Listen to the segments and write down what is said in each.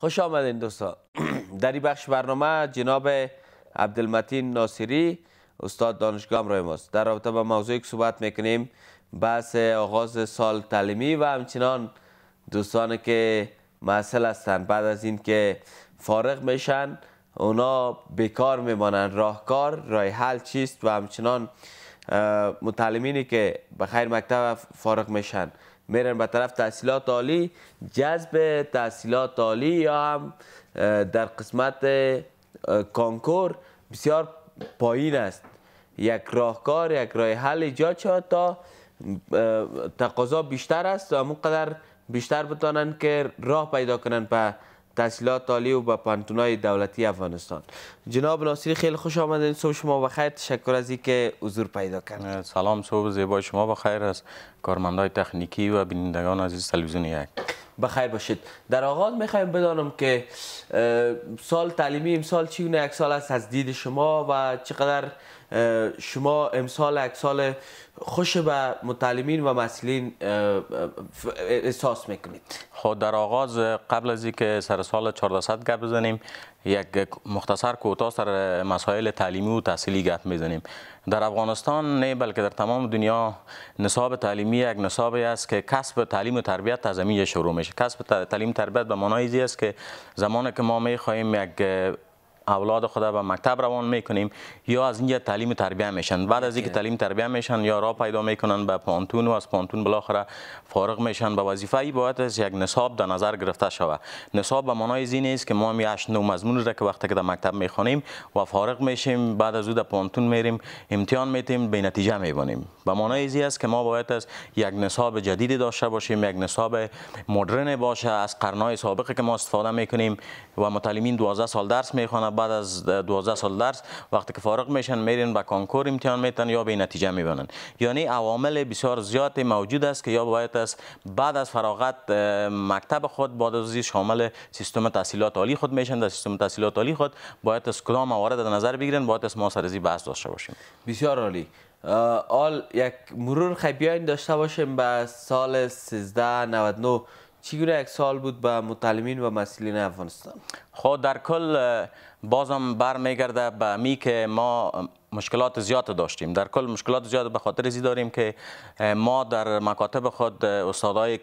خوش آمدین دوستان در این بخش برنامه جناب عبدالمتین ناصری استاد دانشگاه همراه ماست در رابطه با موضوعی که صحبت میکنیم بحث آغاز سال تعلیمی و همچنان دوستان که محصل هستند بعد از که فارغ میشن اونا بیکار میمانند راهکار رای حل چیست و همچنان متعلمینی که به خیر مکتب فارغ میشن میرن به طرف تحصیلات عالی جذب تحصیلات عالی یا هم در قسمت کانکور بسیار پایین است یک راهکار یک راه حل ایجاد شد تا تقاضا بیشتر است و همونقدر بیشتر بتانند که راه پیدا کنند به تحصیلات عالی و به پانتونای دولتی افغانستان جناب ناصری خیلی خوش آمدین صبح شما بخیر تشکر از اینکه حضور پیدا کرد سلام صبح زیبای شما بخیر از کارمندای تکنیکی و بینندگان عزیز تلویزیون یک بخیر باشید در آغاز میخوایم بدانم که سال تعلیمی امسال چیونه یک سال است از دید شما و چقدر شما امسال یک سال خوش به متعلمین و مسئلین احساس میکنید خب در آغاز قبل از اینکه سر سال 1400 گپ بزنیم یک مختصر کوتاه سر مسائل تعلیمی و تحصیلی گپ میزنیم در افغانستان نه بلکه در تمام دنیا نصاب تعلیمی یک نصابی است که کسب تعلیم و تربیت از شروع میشه کسب تعلیم و تربیت به معنای است که زمانی که ما میخواهیم یک اولاد خدا به مکتب روان میکنیم یا از اینجا تعلیم و تربیه میشن بعد از اینکه تعلیم تربیه میشن یا را پیدا میکنن به پانتون و از پانتون بالاخره فارغ میشن به وظیفه ای باید از یک نصاب در نظر گرفته شوه نصاب به معنای زی است که ما می هشت نو مضمون را که وقتی که در مکتب میخوانیم و فارغ میشیم بعد از او در پانتون میریم امتحان میتیم به نتیجه میوانیم به معنای زی است که ما باید از یک نصاب جدیدی داشته باشیم یک نصاب مدرن باشه از قرنهای سابقه که ما استفاده میکنیم و متعلمین 12 سال درس میخوانند بعد از 12 سال درس وقتی که فارغ میشن میرین با کنکور امتحان میتن یا به نتیجه میبنن یعنی عوامل بسیار زیاد موجود است که یا باید از بعد از فراغت مکتب خود بعد از شامل سیستم تحصیلات عالی خود میشن در سیستم تحصیلات عالی خود باید از کلام موارد در نظر بگیرن باید از ما سرزی بحث داشته باشیم بسیار عالی آل یک مرور خیلی داشته باشیم به سال 1399 چگونه یک سال بود به متعلمین و مسئولین افغانستان خب در کل بازم برمیگرده به می که ما مشکلات زیاد داشتیم در کل مشکلات زیاد به خاطر زی داریم که ما در مکاتب خود استادای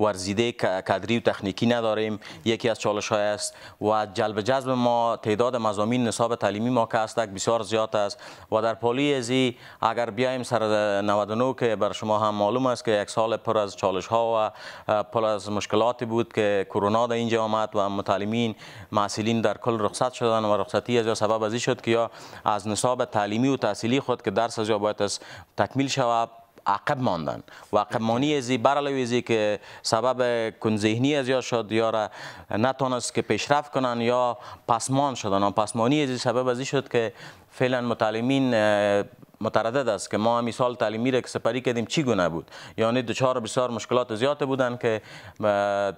ورزیده کادری و تکنیکی نداریم یکی از چالش های است و جلب جذب ما تعداد مزامین نصاب تعلیمی ما که بسیار زیاد است و در پالی ازی اگر بیایم سر 99 که بر شما هم معلوم است که یک سال پر از چالش ها و پر از مشکلاتی بود که کرونا در اینجا آمد و متعلمین معسلین در کل رخصت شدن و رخصتی از یا سبب ازی شد که یا از نصاب تعلیمی و تحصیلی خود که درس از یا باید از تکمیل شود عقب ماندن و عقب مانی ازی برالوی ازی که سبب کنزهنی از یا شد یا را نتانست که پیشرفت کنن یا پسمان شدن و پسمانی ازی سبب ازی شد که فعلا متعلمین متردد است که ما همی سال تعلیمی را که سپری کردیم چی گونه بود یعنی دچار بسیار مشکلات زیاد بودن که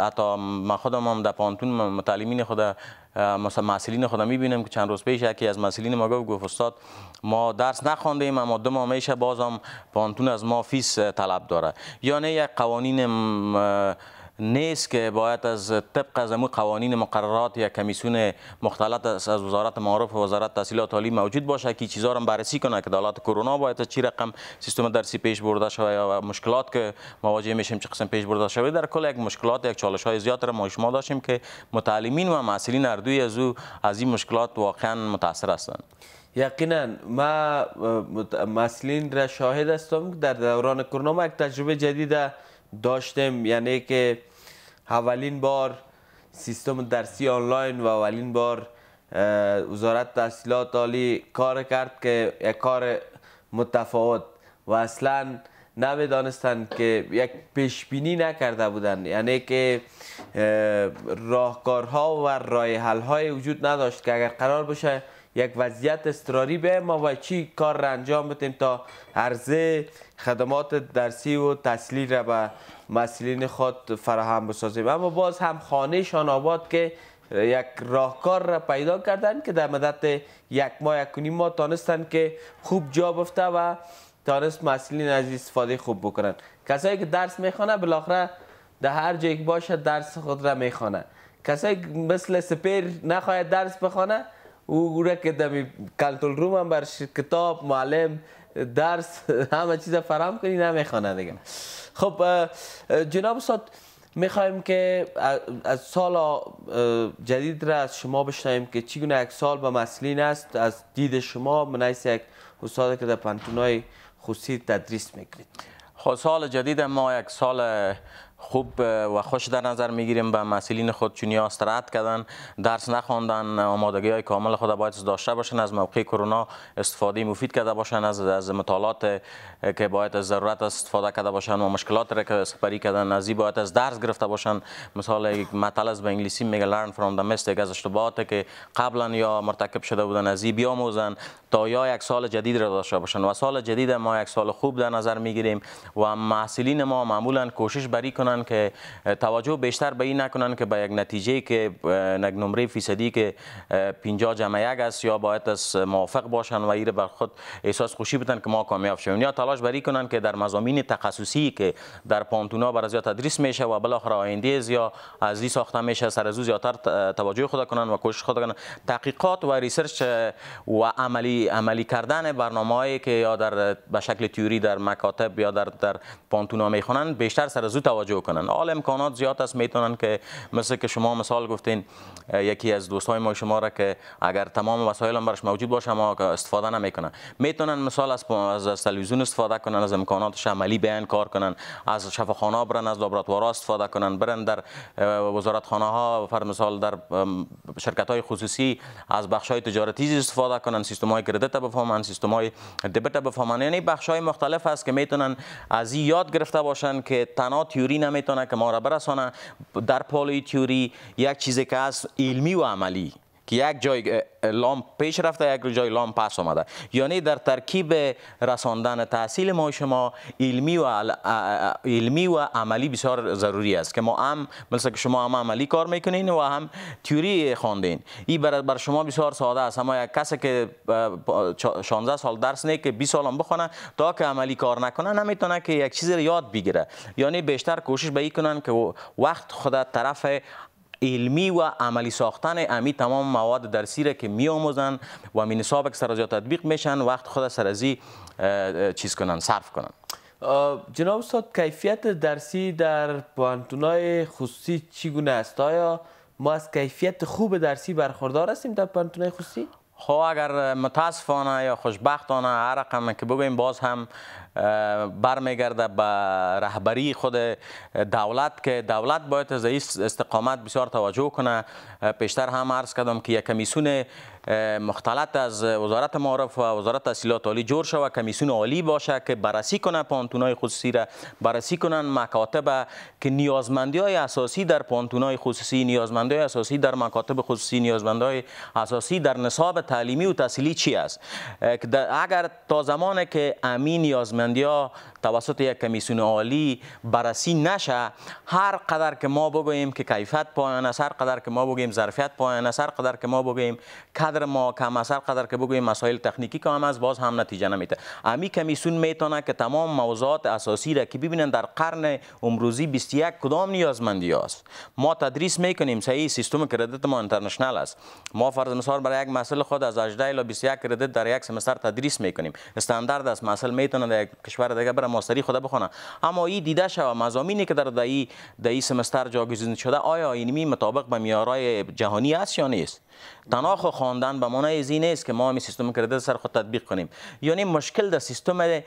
حتی ما خودم هم در پانتون متعلیمین خود مسئلین خودم میبینم که چند روز پیش یکی از مسئلین ما گفت گفت استاد ما درس نخواندیم اما دو ماه میشه بازم پانتون از ما فیس طلب داره یعنی یک قوانین نیست که باید از طبق از قوانین مقررات یا کمیسیون مختلط از وزارت معارف و وزارت تحصیلات و موجود باشه که چیزا رو بررسی کنه که دولت کرونا باید چی رقم سیستم درسی پیش برده شوه یا مشکلات که مواجه میشیم چه قسم پیش برده شوه در کل یک مشکلات یک چالش های زیاد را ما داشتیم که متعلمین و معسلین هر دوی از او از این مشکلات واقعا متاثر هستند یقینا ما معسلین را شاهد هستم در دوران کرونا ما یک تجربه جدید داشتیم یعنی که اولین بار سیستم درسی آنلاین و اولین بار وزارت تحصیلات عالی کار کرد که یک کار متفاوت و اصلا نمیدانستن که یک پیشبینی نکرده بودن یعنی که راهکارها و رایحل های وجود نداشت که اگر قرار باشه یک وضعیت استراری به ما و چی کار را انجام بدیم تا عرضه خدمات درسی و تسلیل را به مسئولین خود فراهم بسازیم اما باز هم خانه شان آباد که یک راهکار را پیدا کردن که در مدت یک ماه یک ما ماه تانستن که خوب جا بفته و تانست مسئولین از استفاده خوب بکنن کسایی که درس میخوانه بالاخره در هر جایی که باشه درس خود را میخوانه کسایی مثل سپیر نخواهد درس بخوانه او که دمی کلتول روم هم بر کتاب معلم درس همه چیز فرام کنی نمیخوانه دیگه خب جناب استاد میخوایم که از سال جدید را از شما بشنویم که چگونه یک سال به مسئلین است از دید شما منعیس یک استاد که در پانتونای خصوصی تدریس میکنید خب سال جدید ما یک سال خوب و خوش در نظر میگیریم به مسئولین خود چونی استراحت کردن درس نخواندن آمادگی های کامل خود باید داشته باشن از موقع کرونا استفاده مفید کرده باشن از از مطالعات که باید از ضرورت استفاده کرده باشن و مشکلات را که سپری کردن از باید از درس گرفته باشن مثال یک از به انگلیسی میگه لرن فرام د میستیک از اشتباهات که قبلا یا مرتکب شده بودن از بیاموزند بیاموزن تا یا یک سال جدید را داشته باشن و سال جدید ما یک سال خوب در نظر میگیریم و مسئولین ما معمولا کوشش بری کنن که توجه بیشتر به این نکنن که به یک نتیجه که یک نمره فیصدی که 50 جمع یک است یا باید از موافق باشن و ایره بر خود احساس خوشی بدن که ما کامیاب شویم یا تلاش بری کنن که در مزامین تخصصی که در پانتونا بر ازیا تدریس میشه و بالاخره آینده یا از این ساخته میشه سر از زیاتر توجه خود کنن و کوشش خود کنن تحقیقات و ریسرچ و عملی عملی کردن برنامه‌ای که یا در به شکل تیوری در مکاتب یا در در پانتونا میخوانند بیشتر سر از توجه کنن حال امکانات زیاد است میتونن که مثل که شما مثال گفتین یکی از دوستای ما شما را که اگر تمام وسایل هم برش موجود باشه ما استفاده نمیکنن میتونن مثال از از تلویزیون استفاده کنن از امکاناتش عملی بیان کار کنن از شفاخانه برن از لابراتوار استفاده کنن برن در وزارت خانه ها فر مثال در شرکت های خصوصی از بخش های تجارتی استفاده کنن سیستم های کردیت بفهمن سیستم های دبیت بفهمن یعنی بخش های مختلف هست که میتونن از یاد گرفته باشن که تنها تیوری نمیتونه که ما را برسانه در پالوی تیوری یک چیزی که از علمی و عملی که یک جای لام پیش رفته یک جای لام پس آمده یعنی در ترکیب رساندن تحصیل ما شما علمی و, علمی و عملی بسیار ضروری است که ما هم مثل که شما هم عملی کار میکنین و هم تیوری خواندین این بر, شما بسیار ساده است اما یک کسی که 16 سال درس نه که 20 سال هم بخونه تا که عملی کار نکنه نمیتونه که یک چیز رو یاد بگیره یعنی بیشتر کوشش به که وقت خود طرف علمی و عملی ساختن امی تمام مواد درسی را که می آموزن و می نصاب که تطبیق میشن وقت خود سر چیز کنن صرف کنن جناب استاد کیفیت درسی در پانتونای خصوصی گونه است آیا ما از کیفیت خوب درسی برخوردار هستیم در پانتونای خصوصی خب اگر متاسفانه یا خوشبختانه هر رقم که ببین باز هم برمیگرده به رهبری خود دولت که دولت باید از این استقامت بسیار توجه کنه پیشتر هم عرض کردم که یک کمیسیون مختلط از وزارت معارف و وزارت تحصیلات عالی جور شوه کمیسیون عالی باشه که بررسی کنه پانتونای خصوصی را بررسی کنن مکاتب که نیازمندی های اساسی در پانتونای خصوصی نیازمندی های اساسی در مکاتب خصوصی نیازمندی های اساسی در نصاب تعلیمی و تحصیلی چی است اگر تا زمانی که امین نیازمند سازماندهی توسط یک کمیسیون عالی بررسی نشه هر قدر که ما بگوییم که کیفیت پایان است هر قدر که ما بگوییم ظرفیت پایان است هر قدر که ما بگوییم کادر ما کم است هر قدر که بگوییم مسائل تکنیکی کم است باز هم نتیجه نمیده همین کمیسیون میتونه که تمام موضوعات اساسی را که ببینن در قرن امروزی 21 کدام نیازمندی است ما تدریس میکنیم صحیح سیستم کردیت ما اینترنشنال است ما فرض مثال برای یک مسئله خود از 18 الی 21 کردیت در یک سمستر تدریس میکنیم استاندارد است مسئله میتونه در یک کشور دیگه بر ماستری خود بخونه اما این دیده شوه مزامینی که در دایی دایی سمستر جاگزین شده آیا اینمی مطابق به میارای جهانی است یا نیست تنها خواندن به معنای زی نیست که ما می سیستم کرده سر خود تطبیق کنیم یعنی مشکل در سیستم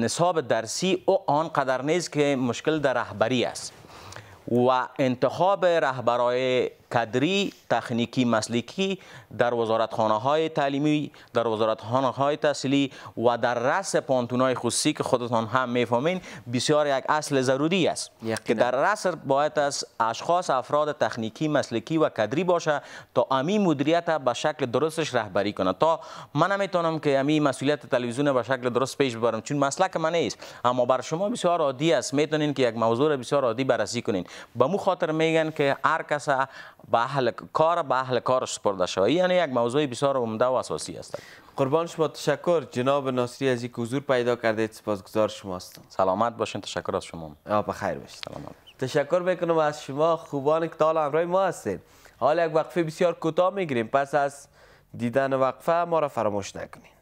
نصاب درسی او آنقدر نیست که مشکل در رهبری است و انتخاب رهبرای کدری تخنیکی مسلکی در وزارتخانه های تعلیمی در وزارتخانه های تحصیلی و در رأس پانتونای خصوصی که خودتان هم میفهمین بسیار یک اصل ضروری است که در رأس باید از اشخاص افراد تخنیکی مسلکی و کدری باشه تا امی مدیریت به شکل درستش رهبری کنه تا من نمیتونم که امی مسئولیت تلویزیون به شکل درست پیش ببرم چون مسلک من نیست اما بر شما بسیار عادی است میتونین که یک موضوع بسیار عادی بررسی کنین به مو خاطر میگن که هر کس به اهل کار به اهل کار سپرده شود یعنی یک موضوع بسیار عمده و اساسی است قربان شما تشکر جناب ناصری از اینکه حضور پیدا کردید سپاسگزار شما هستم سلامت باشین تشکر از شما آب خیر باشید سلامت تشکر میکنم از شما خوبان که تا همراه ما هستید حال یک وقفه بسیار کوتاه میگیریم پس از دیدن وقفه ما را فراموش نکنید